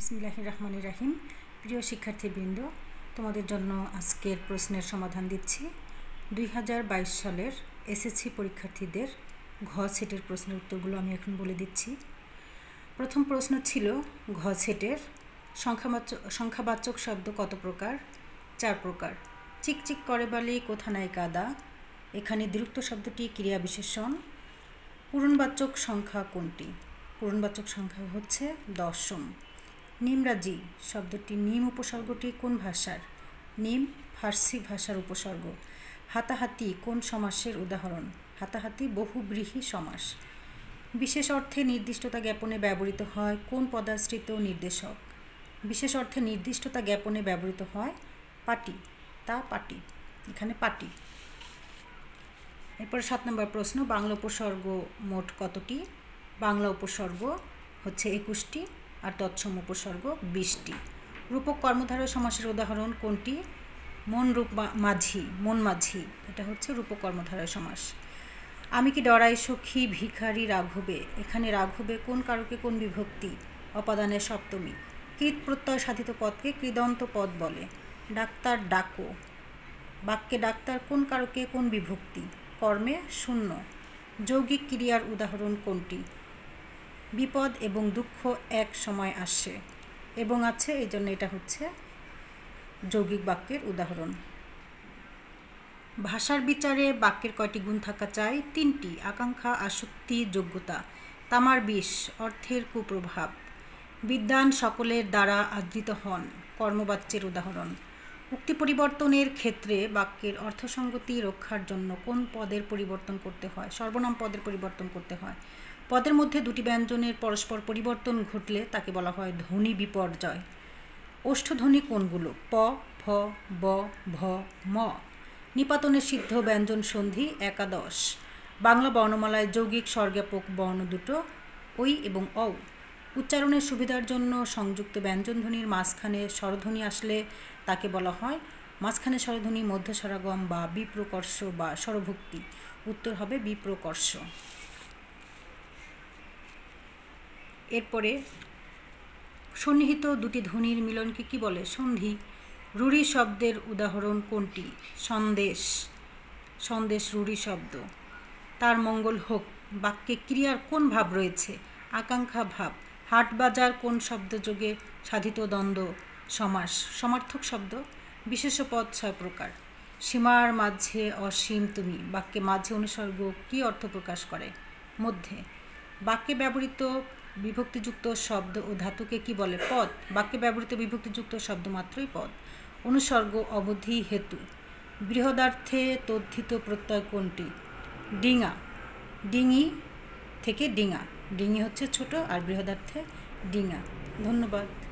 বিসমিল্লাহ রহমান রাহিম প্রিয় শিক্ষার্থীবৃন্দ তোমাদের জন্য আজকের প্রশ্নের সমাধান দিচ্ছি দুই সালের এসএসসি পরীক্ষার্থীদের ঘ সেটের প্রশ্নের উত্তরগুলো আমি এখন বলে দিচ্ছি প্রথম প্রশ্ন ছিল ঘ সেটের সংখ্যাবাচক সংখ্যাবাচক শব্দ কত প্রকার চার প্রকার চিকচিক করে বালি কোথা নাই কাদা এখানে দ্রুত শব্দটি ক্রিয়া বিশেষণ পূরণবাচক সংখ্যা কোনটি পূরণবাচক সংখ্যা হচ্ছে দশম নিমরাজি শব্দটি নিম উপসর্গটি কোন ভাষার নিম ফার্সি ভাষার উপসর্গ হাতাহাতি কোন সমাসের উদাহরণ হাতাহাতি বহুব্রীহী সমাস বিশেষ অর্থে নির্দিষ্টতা জ্ঞাপনে ব্যবহৃত হয় কোন পদাশ্রিত নির্দেশক বিশেষ অর্থে নির্দিষ্টতা জ্ঞাপনে ব্যবহৃত হয় পাটি তা পাটি এখানে পাটি এরপরে সাত নম্বর প্রশ্ন বাংলা উপসর্গ মোট কতটি বাংলা উপসর্গ হচ্ছে একুশটি আর তৎসম উপসর্গ বৃষ্টি রূপক কর্মধারয় সমাসের উদাহরণ কোনটি মন রূপ মাঝি মন মাঝি এটা হচ্ছে রূপক কর্মধারয় সমাস আমি কি ডরাই সখী ভিখারি রাঘবে এখানে রাঘবে কোন কারকে কোন বিভক্তি অপাদানের সপ্তমী কৃত প্রত্যয় সাধিত পদকে কৃদন্ত পদ বলে ডাক্তার ডাকো বাক্যে ডাক্তার কোন কারকে কোন বিভক্তি কর্মে শূন্য যৌগিক ক্রিয়ার উদাহরণ কোনটি বিপদ এবং দুঃখ এক সময় আসে এবং আছে এই জন্য এটা হচ্ছে যৌগিক বাক্যের উদাহরণ ভাষার বিচারে বাক্যের কয়টি গুণ থাকা চাই তিনটি আকাঙ্ক্ষা আসক্তি যোগ্যতা তামার বিষ অর্থের কুপ্রভাব বিদ্যান সকলের দ্বারা আদৃত হন কর্মবাচ্যের উদাহরণ উক্তি পরিবর্তনের ক্ষেত্রে বাক্যের অর্থসঙ্গতি রক্ষার জন্য কোন পদের পরিবর্তন করতে হয় সর্বনাম পদের পরিবর্তন করতে হয় পদের মধ্যে দুটি ব্যঞ্জনের পরস্পর পরিবর্তন ঘটলে তাকে বলা হয় ধ্বনি বিপর্যয় ওষ্ঠধ্বনি কোনগুলো প ফ ব ভ ম নিপাতনের সিদ্ধ ব্যঞ্জন সন্ধি একাদশ বাংলা বর্ণমালায় যৌগিক স্বর্গাপক বর্ণ দুটো ঐ এবং অ উচ্চারণের সুবিধার জন্য সংযুক্ত ব্যঞ্জনধ্বনির মাঝখানে স্বরধ্বনি আসলে তাকে বলা হয় মাঝখানে স্বরধ্বনি মধ্যস্বরাগম বা বিপ্রকর্ষ বা স্বরভুক্তি উত্তর হবে বিপ্রকর্ষ এরপরে সন্নিহিত দুটি ধ্বনির মিলনকে কি বলে সন্ধি রুড়ি শব্দের উদাহরণ কোনটি সন্দেশ সন্দেশ রুড়ি শব্দ তার মঙ্গল হোক বাক্যে ক্রিয়ার কোন ভাব রয়েছে আকাঙ্ক্ষা ভাব হাট বাজার কোন শব্দযোগে সাধিত দ্বন্দ্ব সমাস সমার্থক শব্দ বিশেষ পদ ছয় প্রকার সীমার মাঝে অসীম তুমি বাক্যে মাঝে অনুসর্গ কি অর্থ প্রকাশ করে মধ্যে বাক্যে ব্যবহৃত বিভক্তিযুক্ত শব্দ ও ধাতুকে কি বলে পদ বাক্যে ব্যবহৃত বিভক্তিযুক্ত শব্দ মাত্রই পদ অনুসর্গ অবধি হেতু বৃহদার্থে তদ্ধিত প্রত্যয় কোনটি ডিঙা ডিঙি থেকে ডিঙা ডিঙি হচ্ছে ছোট আর বৃহদার্থে ডিঙা ধন্যবাদ